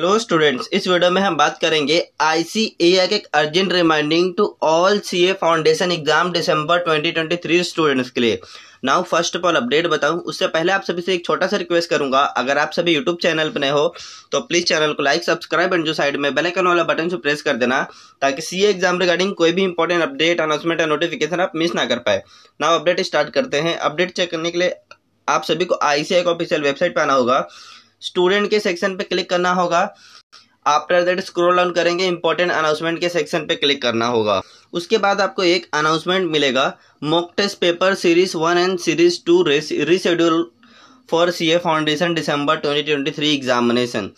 hello students इस video में हम बात करेंगे आईसीएआई के urgent reminding to all C A foundation exam December 2023 students के लिए now first of all update बताऊं उससे पहले आप सभी से एक छोटा सा रिक्वेस्ट करूंगा अगर आप सभी यूट्यूब चैनल पर नए हो तो प्लीज़ चैनल को लाइक सब्सक्राइब एंड जो साइड में बेलाइकन वाला बटन से प्रेस कर देना ताकि सी एग्जाम रिगार्डिंग कोई भी इंपॉर्टेंट अपडेट अनाउंसमेंट या नोटिफिकेशन आप मिस ना कर पाए नाउ अपडेट स्टार्ट करते हैं अपडेट चेक करने के लिए आप सभी को आईसीआई ऑफिशियल वेबसाइट पर आना होगा स्टूडेंट के सेक्शन पे क्लिक करना होगा आफ्टर दैट स्क्रोल डाउन करेंगे इंपॉर्टेंट अनाउंसमेंट के सेक्शन पे क्लिक करना होगा उसके बाद आपको एक अनाउंसमेंट मिलेगा mock test paper series one and series two reschedule for C A foundation December three examination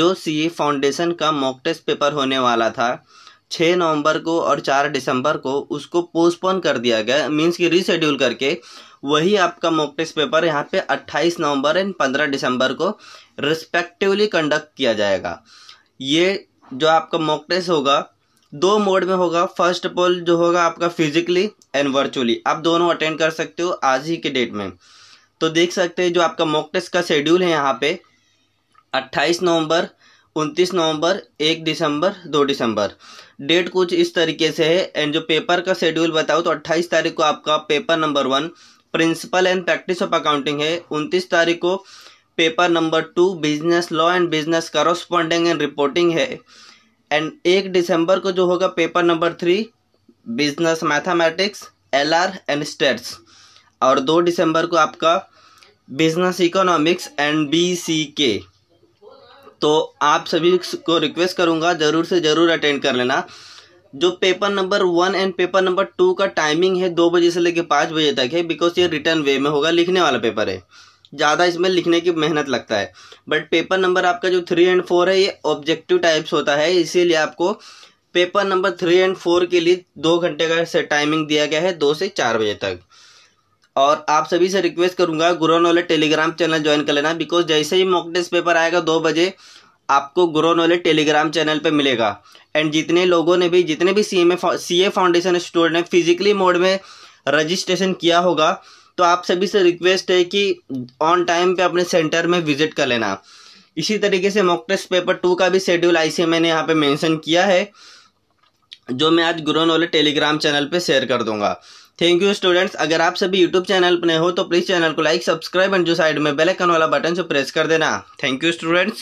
जो सी ए फाउंडेशन का मॉक टेस्ट पेपर होने वाला था छः नवंबर को और चार दिसंबर को उसको पोस्टपोन कर दिया गया मीन्स कि रिशेड्यूल करके वही आपका मॉक टेस्ट पेपर यहाँ पे 28 नवंबर एंड 15 दिसंबर को रिस्पेक्टिवली कंडक्ट किया जाएगा ये जो आपका मॉक टेस्ट होगा दो मोड में होगा फर्स्ट ऑफ ऑल जो होगा आपका फिजिकली एंड वर्चुअली आप दोनों अटेंड कर सकते हो आज ही के डेट में तो देख सकते हैं जो आपका मॉक टेस्ट का शेड्यूल है यहाँ पे 28 नवंबर उनतीस नवंबर एक दिसंबर दो दिसंबर डेट कुछ इस तरीके से है एंड जो पेपर का शेड्यूल बताओ तो अट्ठाईस तारीख को आपका paper number one principle and practice of accounting है उनतीस तारीख को paper number two business law and business correspondence and reporting है एंड एक दिसंबर को जो होगा paper number three business mathematics L R and stats और दो दिसंबर को आपका business economics and B C K तो आप सभी को रिक्वेस्ट करूंगा ज़रूर से ज़रूर अटेंड कर लेना जो paper number one and paper number two का टाइमिंग है दो बजे से लेकर पाँच बजे तक है बिकॉज ये रिटर्न वे में होगा लिखने वाला पेपर है ज़्यादा इसमें लिखने की मेहनत लगता है बट पेपर नंबर आपका जो थ्री एंड फोर है ये ऑब्जेक्टिव टाइप्स होता है इसीलिए आपको paper number three and four के लिए दो घंटे का टाइमिंग दिया गया है दो से चार बजे तक और आप सभी से रिक्वेस्ट करूंगा गुरोन नॉलेज टेलीग्राम चैनल ज्वाइन कर लेना बिकॉज जैसे ही मॉक टेस्ट पेपर आएगा दो बजे आपको गुरो नॉलेज टेलीग्राम चैनल पे मिलेगा एंड जितने लोगों ने भी जितने भी C M C A foundation student ने फिजिकली मोड में रजिस्ट्रेशन किया होगा तो आप सभी से रिक्वेस्ट है कि ऑन टाइम पे अपने सेंटर में विजिट कर लेना इसी तरीके से मॉक टेस्ट पेपर टू का भी शेड्यूल आई सी मैंने यहाँ पे मेंशन किया है जो मैं आज गुरो नॉलेज टेलीग्राम चैनल पे शेयर कर दूंगा थैंक यू स्टूडेंट्स अगर आप सभी यूट्यूब चैनल पर हो तो प्लीज़ चैनल को लाइक सब्सक्राइब एंड जो साइड में बेल आइकन वाला बटन से प्रेस कर देना थैंक यू स्टूडेंट्स